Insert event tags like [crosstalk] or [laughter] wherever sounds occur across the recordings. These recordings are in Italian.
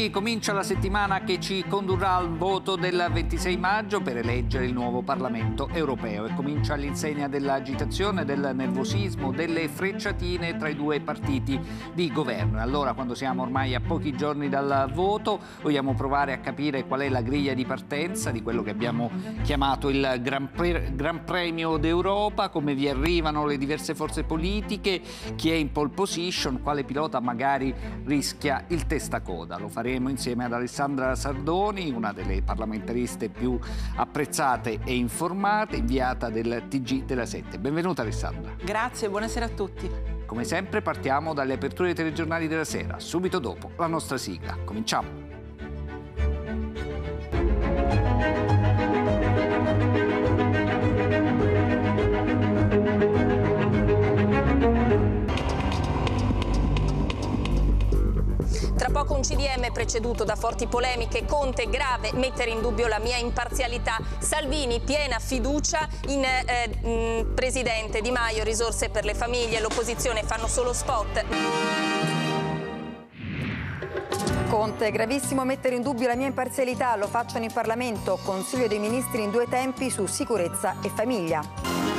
tutti, comincia la settimana che ci condurrà al voto del 26 maggio per eleggere il nuovo Parlamento europeo e comincia l'insegna dell'agitazione, del nervosismo, delle frecciatine tra i due partiti di governo. Allora, quando siamo ormai a pochi giorni dal voto, vogliamo provare a capire qual è la griglia di partenza di quello che abbiamo chiamato il Gran, Pre Gran Premio d'Europa, come vi arrivano le diverse forze politiche, chi è in pole position, quale pilota magari rischia il testacoda. Lo faremo ascolteremo insieme ad Alessandra Sardoni, una delle parlamentariste più apprezzate e informate, inviata del TG della 7. Benvenuta Alessandra. Grazie, buonasera a tutti. Come sempre partiamo dalle aperture dei telegiornali della sera, subito dopo la nostra sigla. Cominciamo. CDM preceduto da forti polemiche, Conte grave mettere in dubbio la mia imparzialità, Salvini piena fiducia in eh, mh, mm, Presidente Di Maio, risorse per le famiglie, l'opposizione fanno solo spot. Conte, gravissimo mettere in dubbio la mia imparzialità, lo facciano in Parlamento, Consiglio dei Ministri in due tempi su sicurezza e famiglia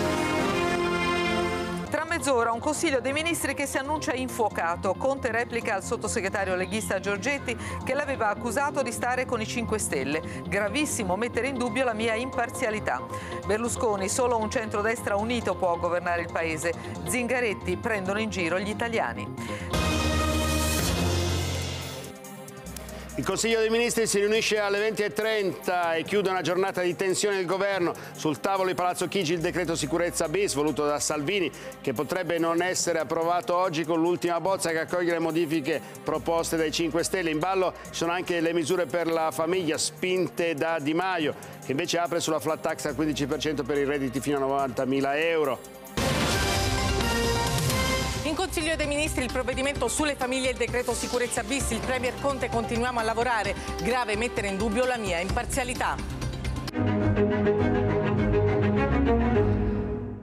mezz'ora un Consiglio dei Ministri che si annuncia infuocato. Conte replica al sottosegretario leghista Giorgetti che l'aveva accusato di stare con i 5 Stelle. Gravissimo mettere in dubbio la mia imparzialità. Berlusconi, solo un centrodestra unito può governare il paese. Zingaretti prendono in giro gli italiani. Il Consiglio dei Ministri si riunisce alle 20.30 e chiude una giornata di tensione del governo. Sul tavolo di Palazzo Chigi il decreto sicurezza bis voluto da Salvini che potrebbe non essere approvato oggi con l'ultima bozza che accoglie le modifiche proposte dai 5 Stelle. In ballo ci sono anche le misure per la famiglia spinte da Di Maio che invece apre sulla flat tax al 15% per i redditi fino a 90.000 euro. In Consiglio dei Ministri il provvedimento sulle famiglie e il decreto sicurezza bis. Il Premier Conte continuiamo a lavorare. Grave mettere in dubbio la mia imparzialità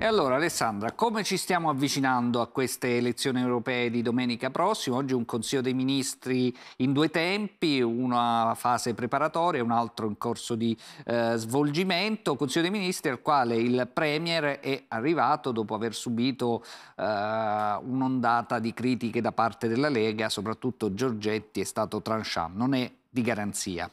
allora Alessandra, come ci stiamo avvicinando a queste elezioni europee di domenica prossima? Oggi un Consiglio dei Ministri in due tempi, una fase preparatoria e un altro in corso di eh, svolgimento. Consiglio dei Ministri al quale il Premier è arrivato dopo aver subito eh, un'ondata di critiche da parte della Lega, soprattutto Giorgetti è stato tranchant, non è di garanzia.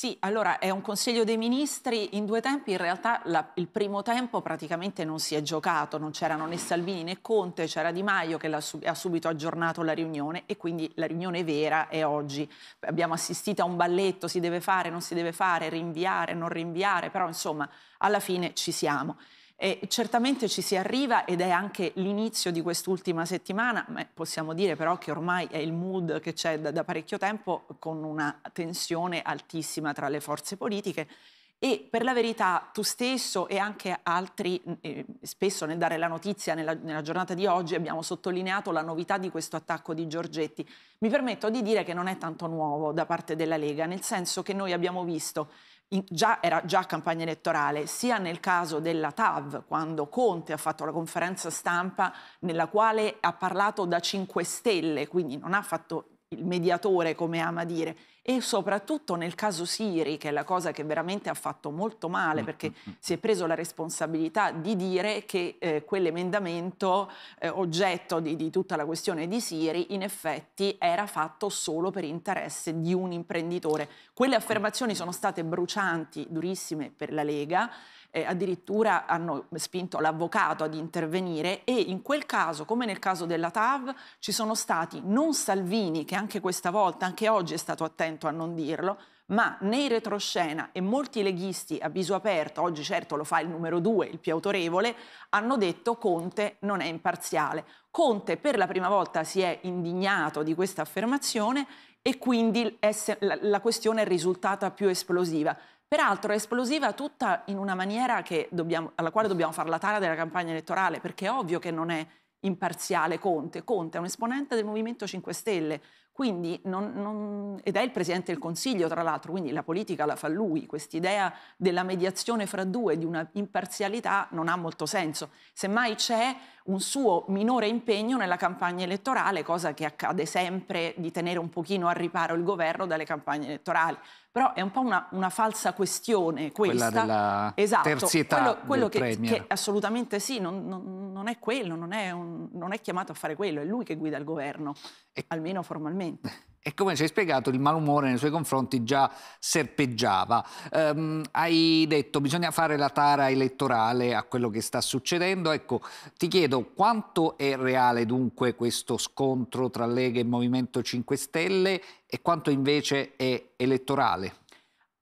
Sì, allora è un Consiglio dei Ministri in due tempi, in realtà la, il primo tempo praticamente non si è giocato, non c'erano né Salvini né Conte, c'era Di Maio che la, ha subito aggiornato la riunione e quindi la riunione vera è oggi. Abbiamo assistito a un balletto, si deve fare, non si deve fare, rinviare, non rinviare, però insomma alla fine ci siamo. E certamente ci si arriva ed è anche l'inizio di quest'ultima settimana, ma possiamo dire però che ormai è il mood che c'è da, da parecchio tempo con una tensione altissima tra le forze politiche e per la verità tu stesso e anche altri, mm, eh, spesso nel dare la notizia nella, nella, giornata di oggi abbiamo sottolineato la novità di questo attacco di Giorgetti. Mi permetto di dire che non è tanto nuovo da parte della Lega, nel senso che noi abbiamo visto in, già, era già campagna elettorale, sia nel caso della TAV, quando Conte ha fatto la conferenza stampa nella quale ha parlato da 5 Stelle, quindi non ha fatto il mediatore come ama dire, e soprattutto nel caso Siri, che è la cosa che veramente ha fatto molto male mm, perché mm, mm, si è preso la responsabilità di dire che eh, quell'emendamento eh, oggetto di, di, tutta la questione di Siri in effetti era fatto solo per interesse di un imprenditore. Quelle affermazioni sono state brucianti, durissime per la Lega eh, addirittura hanno spinto l'avvocato ad intervenire e in quel caso, come nel caso della TAV, ci sono stati non Salvini, che anche questa volta, anche oggi è stato attento a non dirlo, ma nei retroscena e molti leghisti a viso aperto, oggi certo lo fa il numero due, il più autorevole, hanno detto Conte non è imparziale. Conte per la prima volta si è indignato di questa affermazione e quindi la questione è risultata più esplosiva. Peraltro è esplosiva tutta in una maniera dobbiamo, alla quale dobbiamo fare la tara della campagna elettorale, perché è ovvio che non è imparziale Conte. Conte è un esponente del Movimento 5 Stelle, quindi non, non, ed è il Presidente del Consiglio, tra l'altro, quindi la politica la fa lui. Quest'idea della mediazione fra due, di una imparzialità, non ha molto senso. Semmai c'è un suo minore impegno nella campagna elettorale, cosa che accade sempre di tenere un pochino a riparo il governo dalle campagne elettorali. Però è un po' una, una falsa questione questa. Quella della esatto, terzietà quello, quello che, che, assolutamente sì, non, non è quello, è un, non è chiamato a fare quello, è lui che guida il governo, e... almeno formalmente. Esattamente. E come ci hai spiegato, il malumore nei suoi confronti già serpeggiava. Um, hai detto che bisogna fare la tara elettorale a quello che sta succedendo. Ecco, ti chiedo quanto è reale dunque questo scontro tra Lega e Movimento 5 Stelle e quanto invece è elettorale?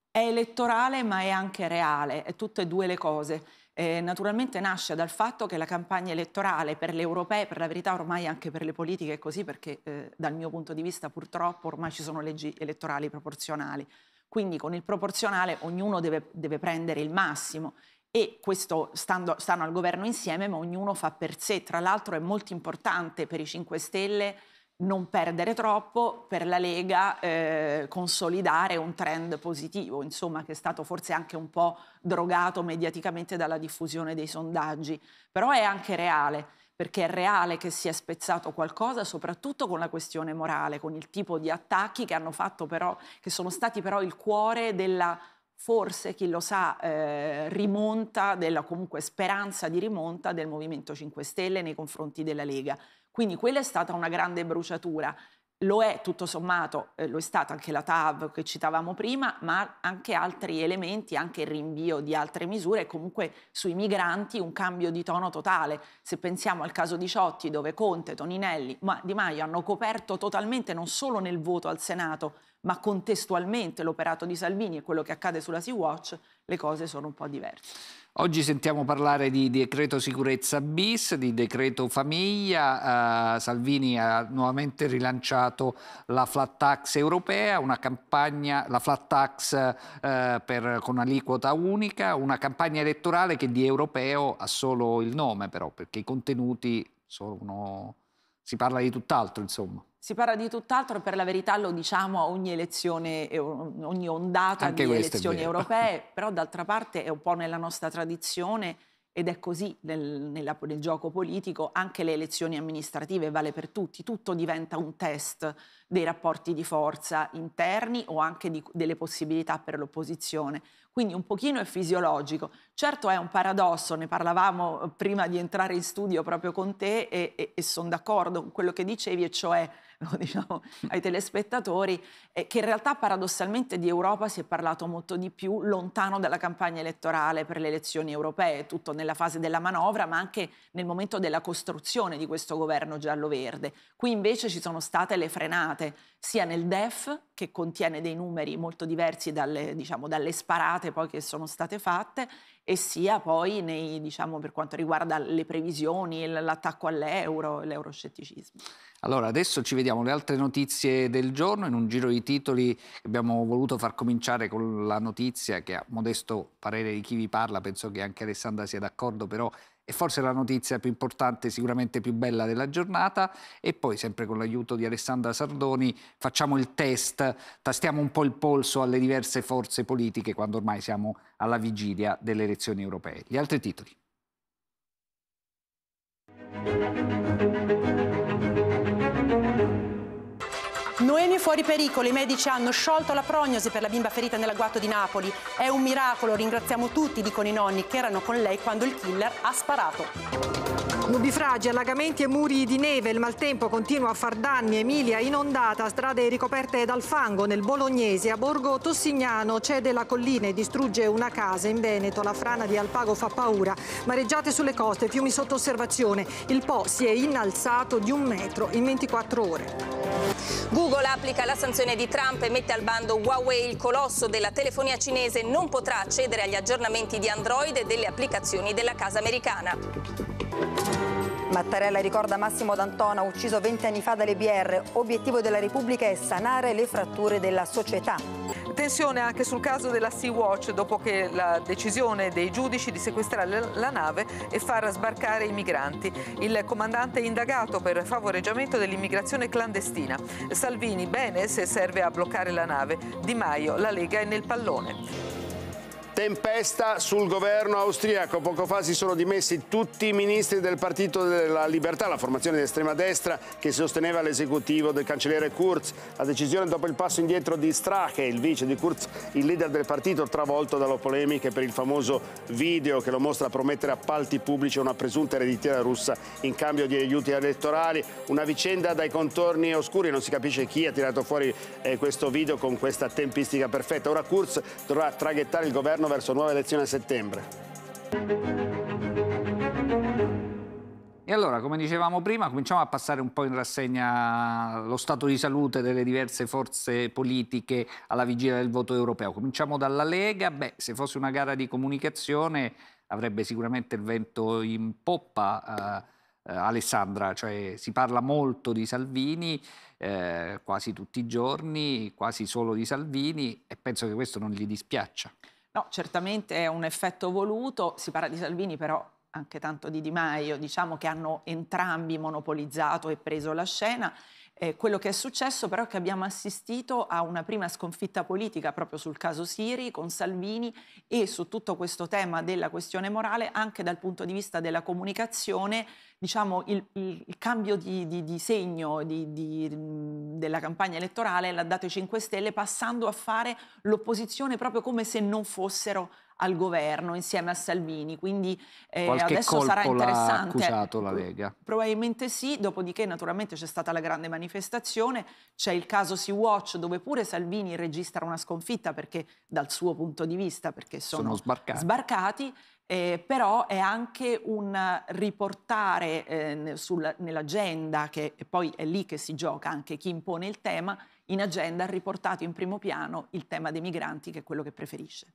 È elettorale ma è anche reale, è tutte e due le cose eh, naturalmente nasce dal fatto che la campagna elettorale per le europee, per la verità ormai anche per le politiche è così, perché eh, dal mio punto di vista purtroppo ormai ci sono leggi elettorali proporzionali. Quindi con il proporzionale ognuno deve, deve prendere il massimo e questo stando, stanno al governo insieme, ma ognuno fa per sé. Tra l'altro è molto importante per i 5 Stelle non perdere troppo, per la Lega eh, consolidare un trend positivo, insomma, che è stato forse anche un po' drogato mediaticamente dalla diffusione dei sondaggi, però è anche reale perché è reale che si è spezzato qualcosa, soprattutto con la questione morale, con il tipo di attacchi che, però, che sono stati però il cuore della forse, chi lo sa, eh, rimonta, della comunque speranza di rimonta del Movimento 5 Stelle nei confronti della Lega. Quindi quella è stata una grande bruciatura. Lo è tutto sommato, eh, lo è stato anche la TAV che citavamo prima, ma anche altri elementi, anche il rinvio di altre misure, comunque sui migranti un cambio di tono totale. Se pensiamo al caso di Ciotti, dove Conte, Toninelli, ma Di Maio hanno coperto totalmente non solo nel voto al Senato, ma contestualmente l'operato di Salvini e quello che accade sulla Sea-Watch, le cose sono un po' diverse. Oggi sentiamo parlare di decreto sicurezza bis, di decreto famiglia, eh, Salvini ha nuovamente rilanciato la flat tax europea, una campagna, la flat tax eh, per, con aliquota unica, una campagna elettorale che di europeo ha solo il nome però, perché i contenuti sono... si parla di tutt'altro insomma. Si parla di tutt'altro, per la verità lo diciamo a ogni elezione, eh, ogni ondata Anche di elezioni europee, [laughs] però d'altra parte è un po' nella nostra tradizione ed è così nel, nella, nel, gioco politico, anche le elezioni amministrative vale per tutti, tutto diventa un test dei rapporti di forza interni o anche di, delle possibilità per l'opposizione. Quindi un pochino è fisiologico. Certo è un paradosso, ne parlavamo eh, prima di entrare in studio proprio con te e, e, e sono d'accordo con quello che dicevi, e cioè [laughs] diciamo, ai telespettatori, eh, che in realtà paradossalmente di Europa si è parlato molto di più lontano dalla campagna elettorale per le elezioni europee, tutto nella fase della manovra, ma anche nel momento della costruzione di questo governo giallo-verde. Qui invece ci sono state le frenate, sia nel DEF, che contiene dei numeri molto diversi dalle, diciamo, dalle sparate scienziate poi che sono state fatte e sia poi nei, diciamo, per quanto riguarda le previsioni, l'attacco all'euro, l'euroscetticismo. Allora, adesso ci vediamo le altre notizie del giorno in un giro di titoli abbiamo voluto far cominciare con la notizia che a modesto parere di chi vi parla, penso che anche Alessandra sia d'accordo, però e forse la notizia più importante, sicuramente più bella della giornata. E poi, sempre con l'aiuto di Alessandra Sardoni, facciamo il test, tastiamo un po' il polso alle diverse forze politiche quando ormai siamo alla vigilia delle elezioni europee. Gli altri titoli. Noemi è fuori pericolo, i medici hanno sciolto la prognosi per la bimba ferita nell'agguato di Napoli. È un miracolo, ringraziamo tutti, dicono i nonni, che erano con lei quando il killer ha sparato. Nubifragi, allagamenti e muri di neve, il maltempo continua a far danni, Emilia inondata, strade ricoperte dal fango nel Bolognese, a Borgo Tossignano cede la collina e distrugge una casa, in Veneto la frana di Alpago fa paura, mareggiate sulle coste, fiumi sotto osservazione, il Po si è innalzato di un metro in 24 ore. Google applica la sanzione di Trump e mette al bando Huawei, il colosso della telefonia cinese non potrà accedere agli aggiornamenti di Android e delle applicazioni della casa americana. Mattarella ricorda Massimo D'Antona, ucciso 20 anni fa dalle BR. Obiettivo della Repubblica è sanare le fratture della società. Tensione anche sul caso della Sea-Watch dopo che la decisione dei giudici di sequestrare la nave e far sbarcare i migranti. Il comandante è indagato per favoreggiamento dell'immigrazione clandestina. Salvini bene se serve a bloccare la nave. Di Maio, la Lega è nel pallone. Tempesta sul governo austriaco. Poco fa si sono dimessi tutti i ministri del Partito della Libertà, la formazione di estrema destra che sosteneva l'esecutivo del cancelliere Kurz. La decisione dopo il passo indietro di Strache, il vice di Kurz, il leader del partito, travolto dalle polemiche per il famoso video che lo mostra promettere appalti pubblici a una presunta ereditiera russa in cambio di aiuti elettorali. Una vicenda dai contorni oscuri, non si capisce chi ha tirato fuori eh, questo video con questa tempistica perfetta. Ora Kurz dovrà traghettare il governo governo verso nuove elezioni a settembre. E allora, come dicevamo prima, cominciamo a passare un po' in rassegna lo stato di salute delle diverse forze politiche alla vigilia del voto europeo. Cominciamo dalla Lega. Beh, se fosse una gara di comunicazione avrebbe sicuramente il vento in poppa. Eh, eh, Alessandra, cioè si parla molto di Salvini eh, quasi tutti i giorni, quasi solo di Salvini e penso che questo non gli dispiaccia. No, certamente è un effetto voluto, si parla di Salvini però anche tanto di Di Maio, diciamo che hanno entrambi monopolizzato e preso la scena eh, quello che è successo però è che abbiamo assistito a una prima sconfitta politica proprio sul caso Siri con Salvini e su tutto questo tema della questione morale anche dal punto di vista della comunicazione, diciamo il, il cambio di, di, di segno di, della campagna elettorale l'ha dato i 5 Stelle passando a fare l'opposizione proprio come se non fossero al governo insieme a Salvini, quindi eh, adesso sarà interessante. L'ha accusato la Lega. Probabilmente sì, dopodiché naturalmente c'è stata la grande manifestazione, c'è il caso Sea Watch dove pure Salvini registra una sconfitta perché dal suo punto di vista, perché sono, sono sbarcati, sbarcati eh, però è anche un riportare eh, nell'agenda, che poi è lì che si gioca anche chi impone il tema, in agenda ha riportato in primo piano il tema dei migranti, che è quello che preferisce.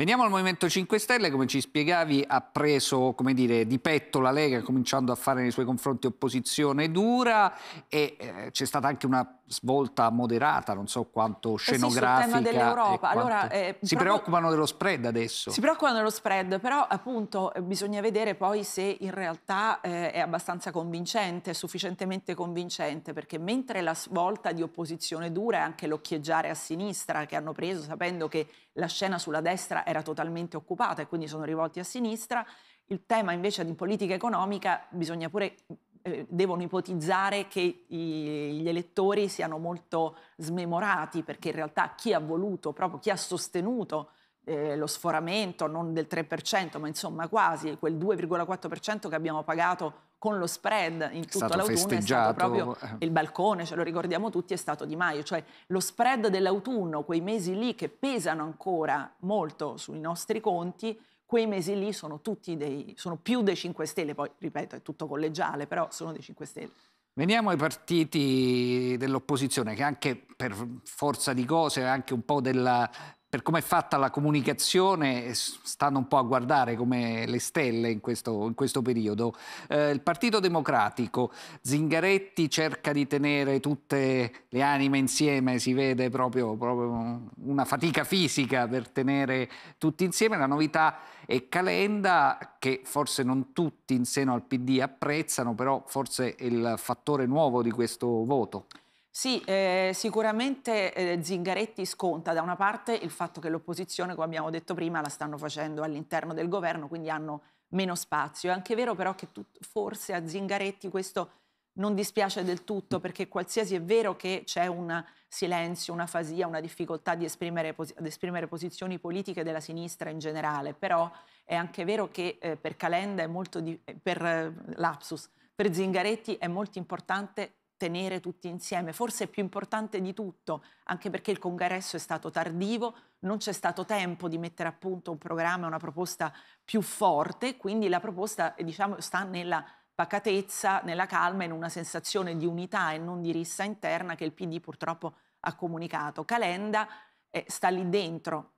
Veniamo al Movimento 5 Stelle, come ci spiegavi ha preso dire, di petto la Lega cominciando a fare nei suoi confronti opposizione dura e eh, c'è stata anche una svolta moderata, non so quanto scenografica. Eh sì, quanto... Allora, eh, si proprio... preoccupano dello spread adesso. Si preoccupano dello spread, però appunto eh, bisogna vedere poi se in realtà eh, è abbastanza convincente, sufficientemente convincente, perché mentre la svolta di opposizione dura è anche l'occhieggiare a sinistra che hanno preso sapendo che la scena sulla destra è era totalmente occupata e quindi sono rivolti a sinistra. Il tema invece di politica economica bisogna pure eh, devono ipotizzare che gli elettori siano molto smemorati perché in realtà chi ha voluto, proprio chi ha sostenuto eh, lo sforamento non del 3%, ma insomma quasi quel 2,4% che abbiamo pagato con lo spread in tutto l'autunno è stato proprio eh. il balcone, ce lo ricordiamo tutti, è stato Di Maio, cioè lo spread dell'autunno, quei mesi lì che pesano ancora molto sui nostri conti, quei mesi lì sono, dei, sono più dei 5 Stelle, poi ripeto è tutto collegiale, però sono dei 5 Stelle. Veniamo ai partiti dell'opposizione che anche per forza di cose, anche un po' della per come è fatta la comunicazione eh, stanno un po' a guardare come le stelle in questo, in questo periodo. Eh, il Partito Democratico, Zingaretti cerca di tenere tutte le anime insieme, si vede proprio, proprio una fatica fisica per tenere tutti insieme. La novità è Calenda, che forse non tutti in seno al PD apprezzano, però forse è il fattore nuovo di questo voto. Sì, eh, sicuramente eh, Zingaretti sconta da una parte il fatto che l'opposizione, come abbiamo detto prima, la stanno facendo all'interno del governo, quindi hanno meno spazio. È anche vero però che tu, forse a Zingaretti questo non dispiace del tutto perché qualsiasi è vero che c'è un silenzio, una fasia, una difficoltà di esprimere, pos esprimere posizioni politiche della sinistra in generale, però è anche vero che eh, per Calenda è molto eh, per, eh, lapsus, per Zingaretti è molto importante tenere tutti insieme, forse è più importante di tutto, anche perché il congresso è stato tardivo, non c'è stato tempo di mettere a punto un programma, una proposta più forte, quindi la proposta diciamo, sta nella pacatezza, nella calma, in una sensazione di unità e non di rissa interna che il PD purtroppo ha comunicato. Calenda eh, sta lì dentro,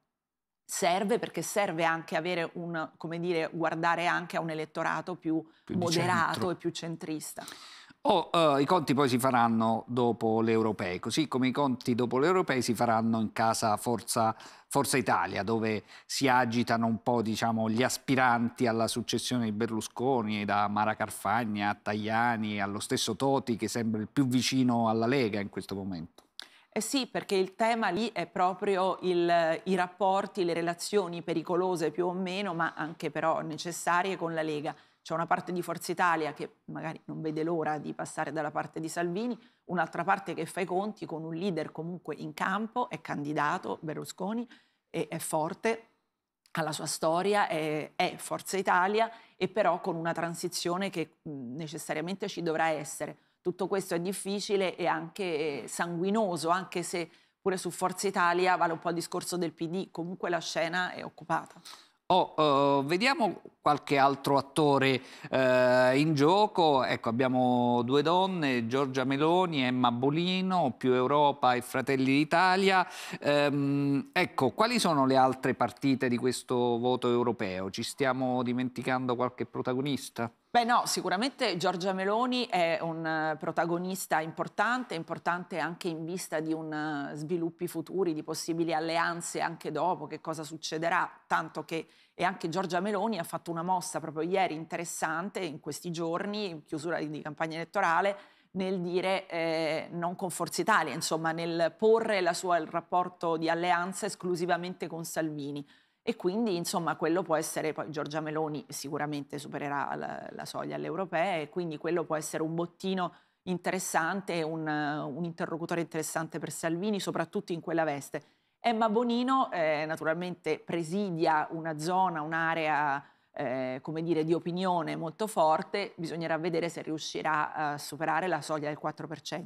serve perché serve anche avere un, come dire, guardare anche a un elettorato più, più moderato e più centrista o uh, i conti poi si faranno dopo le europee, così come i conti dopo le europee si faranno in casa Forza, Forza Italia, dove si agitano un po' diciamo, gli aspiranti alla successione di Berlusconi, da Mara Carfagna a Tajani, allo stesso Toti che sembra il più vicino alla Lega in questo momento. Eh sì, perché il tema lì è proprio il, i rapporti, le relazioni pericolose più o meno, ma anche però necessarie con la Lega. C'è una parte di Forza Italia che magari non vede l'ora di passare dalla parte di Salvini, un'altra parte che fa i conti con un leader comunque in campo, è candidato Berlusconi, è, è forte, ha la sua storia, è, è, Forza Italia e però con una transizione che necessariamente ci dovrà essere. Tutto questo è difficile e anche sanguinoso, anche se pure su Forza Italia vale un po' il discorso del PD, comunque la scena è occupata. Oh, uh, vediamo qualche altro attore uh, in gioco. Ecco, abbiamo due donne, Giorgia Meloni, Emma Bolino, più Europa e Fratelli d'Italia. Um, ecco, quali sono le altre partite di questo voto europeo? Ci stiamo dimenticando qualche protagonista? Beh no, sicuramente Giorgia Meloni è un eh, protagonista importante, importante anche in vista di eh, sviluppi futuri, di possibili alleanze anche dopo, che cosa succederà, tanto che e anche Giorgia Meloni ha fatto una mossa proprio ieri interessante, in questi giorni, in chiusura di campagna elettorale, nel dire eh, non con Forza Italia, insomma nel porre sua, il rapporto di alleanza esclusivamente con Salvini e quindi, insomma, quello può essere, poi Giorgia Meloni sicuramente supererà la, la soglia alle europee, e quindi quello può essere un bottino interessante, un, un, interlocutore interessante per Salvini, soprattutto in quella veste. Emma Bonino eh, naturalmente presidia una zona, un'area, eh, come dire, di opinione molto forte, bisognerà vedere se riuscirà a superare la soglia del 4%.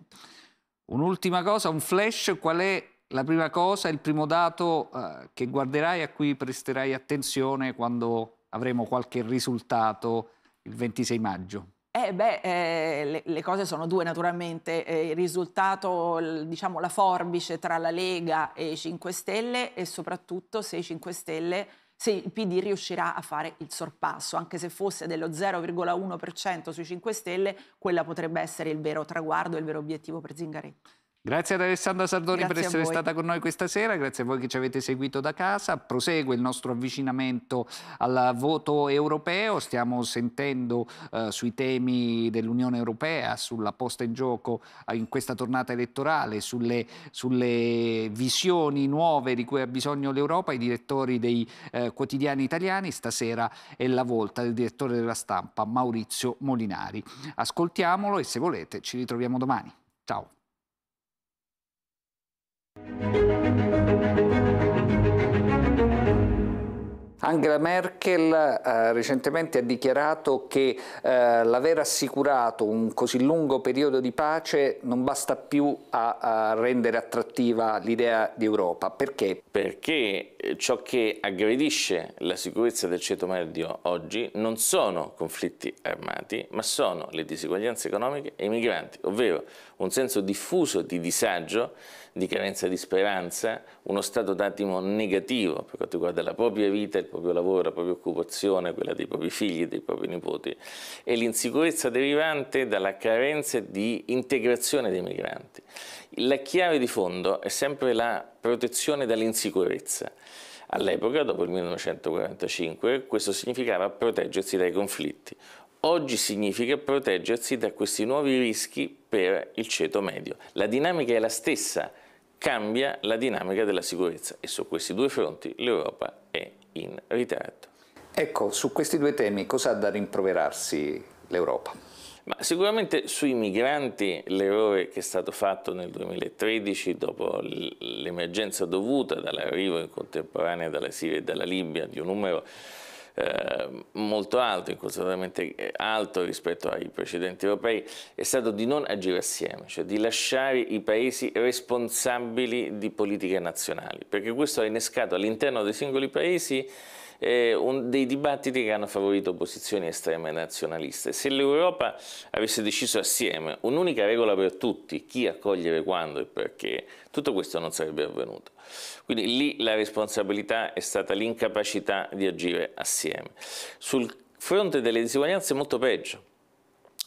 Un'ultima cosa, un flash, qual è la prima cosa, il primo dato eh, che guarderai a cui presterai attenzione quando avremo qualche risultato il 26 maggio? Eh beh, eh, le, le, cose sono due naturalmente, eh, il risultato, l, diciamo la forbice tra la Lega e i 5 Stelle e soprattutto se, Stelle, se il PD riuscirà a fare il sorpasso, anche se fosse dello 0,1% sui 5 Stelle, quella potrebbe essere il vero traguardo, il vero obiettivo per Zingaretti. Grazie ad Alessandra Sardoni grazie per essere stata con noi questa sera, grazie a voi che ci avete seguito da casa. Prosegue il nostro avvicinamento al voto europeo, stiamo sentendo eh, sui temi dell'Unione Europea, sulla posta in gioco eh, in questa tornata elettorale, sulle, sulle visioni nuove di cui ha bisogno l'Europa, i direttori dei eh, quotidiani italiani. Stasera è la volta del direttore della stampa Maurizio Molinari. Ascoltiamolo e se volete ci ritroviamo domani. Ciao. Angela Merkel eh, recentemente ha dichiarato che eh, l'aver assicurato un così lungo periodo di pace non basta più a, a rendere attrattiva l'idea di Europa. Perché? Perché eh, ciò che aggredisce la sicurezza del ceto medio oggi non sono conflitti armati, ma sono le diseguaglianze economiche e i migranti, ovvero un senso diffuso di disagio di carenza di speranza, uno stato d'attimo negativo per quanto riguarda la propria vita, il proprio lavoro, la propria occupazione, quella dei propri figli, dei propri nipoti e l'insicurezza derivante dalla carenza di integrazione dei migranti. La chiave di fondo è sempre la protezione dall'insicurezza. All'epoca, dopo il 1945, questo significava proteggersi dai conflitti. Oggi significa proteggersi da questi nuovi rischi per il ceto medio. La dinamica è la stessa, cambia la dinamica della sicurezza e su questi due fronti l'Europa è in ritardo. Ecco, su questi due temi cosa ha da rimproverarsi l'Europa? Ma sicuramente sui migranti l'errore che è stato fatto nel 2013 dopo l'emergenza dovuta dall'arrivo in contemporanea dalla Siria e dalla Libia di un numero eh, molto alto, inconsiderabilmente eh, alto rispetto ai precedenti europei, è stato di non agire assieme, cioè di lasciare i paesi responsabili di politiche nazionali, perché questo ha innescato all'interno dei singoli paesi eh, un, dei dibattiti che hanno favorito posizioni estreme nazionaliste. Se l'Europa avesse deciso assieme un'unica regola per tutti, chi accogliere quando e perché, tutto questo non sarebbe avvenuto. Quindi lì la responsabilità è stata l'incapacità di agire assieme. Sul fronte delle disuguaglianze è molto peggio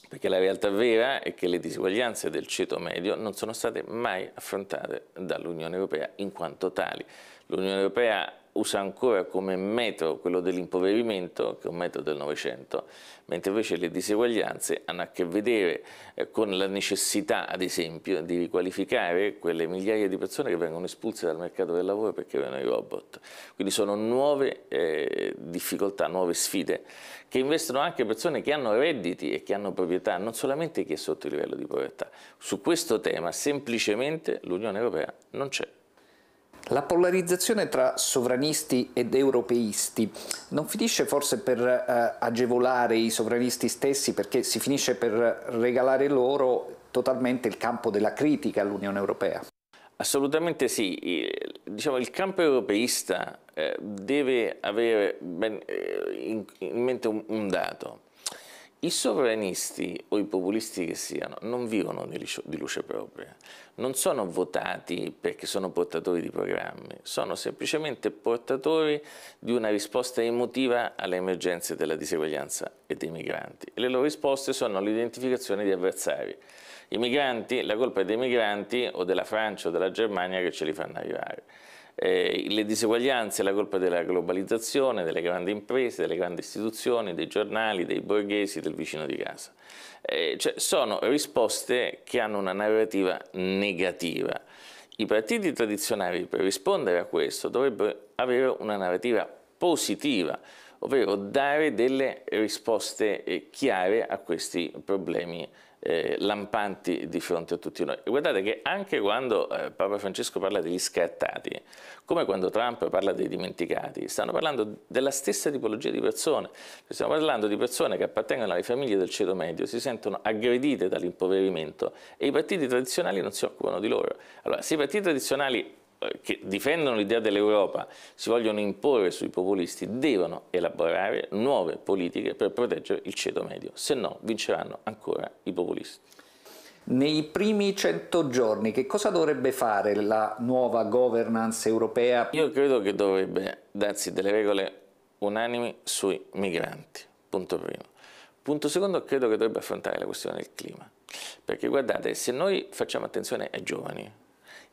perché la realtà vera è che le disuguaglianze del ceto medio non sono state mai affrontate dall'Unione Europea in quanto tali. L'Unione Europea usa ancora come metro quello dell'impoverimento, che è un metro del Novecento, mentre invece le diseguaglianze hanno a che vedere eh, con la necessità, ad esempio, di riqualificare quelle migliaia di persone che vengono espulse dal mercato del lavoro perché erano i robot. Quindi sono nuove eh, difficoltà, nuove sfide, che investono anche persone che hanno redditi e che hanno proprietà, non solamente chi è sotto il livello di povertà. Su questo tema semplicemente l'Unione Europea non c'è. La polarizzazione tra sovranisti ed europeisti non finisce forse per eh, agevolare i sovranisti stessi perché si finisce per regalare loro totalmente il campo della critica all'Unione Europea? Assolutamente sì, diciamo, il campo europeista eh, deve avere ben, eh, in, in, mente un, un dato, i sovranisti o i populisti che siano non vivono di luce propria, non sono votati perché sono portatori di programmi, sono semplicemente portatori di una risposta emotiva alle emergenze della diseguaglianza e dei migranti. E le loro risposte sono l'identificazione di avversari. I migranti, la colpa è dei migranti o della Francia o della Germania che ce li fanno arrivare. Eh, le diseguaglianze la colpa della globalizzazione, delle grandi imprese, delle grandi istituzioni, dei giornali, dei borghesi, del vicino di casa. Eh, cioè, sono risposte che hanno una narrativa negativa. I partiti tradizionali per rispondere a questo dovrebbero avere una narrativa positiva, ovvero dare delle risposte eh, chiare a questi problemi eh, lampanti di fronte a tutti noi. guardate che anche quando eh, Papa Francesco parla degli scattati, come quando Trump parla dei dimenticati, stanno parlando della stessa tipologia di persone. Stiamo parlando di persone che appartengono alle famiglie del ceto medio, si sentono aggredite dall'impoverimento e i partiti tradizionali non si occupano di loro. Allora, se i partiti tradizionali che difendono l'idea dell'Europa si vogliono imporre sui populisti devono elaborare nuove politiche per proteggere il ceto medio, se no vinceranno ancora i populisti. Nei primi 100 giorni che cosa dovrebbe fare la nuova governance europea? Io credo che dovrebbe darsi delle regole unanimi sui migranti, punto primo. Punto secondo, credo che dovrebbe affrontare la questione del clima, perché guardate, se noi facciamo attenzione ai giovani,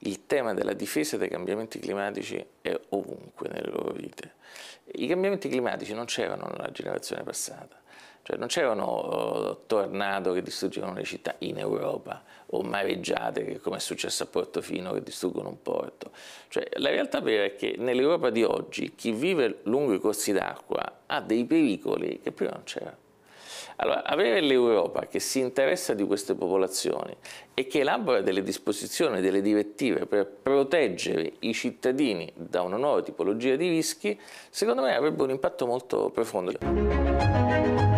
il tema della difesa dai cambiamenti climatici è ovunque nelle loro vite. I cambiamenti climatici non c'erano nella generazione passata, cioè non c'erano oh, tornado che distruggevano le città in Europa o mareggiate che come è successo a Portofino che distruggono un porto. Cioè, la realtà vera è che nell'Europa di oggi chi vive lungo i corsi d'acqua ha dei pericoli che prima non c'erano. Allora, avere l'Europa che si interessa di queste popolazioni e che elabora delle disposizioni, delle direttive per proteggere i cittadini da una nuova tipologia di rischi, secondo me avrebbe un impatto molto profondo.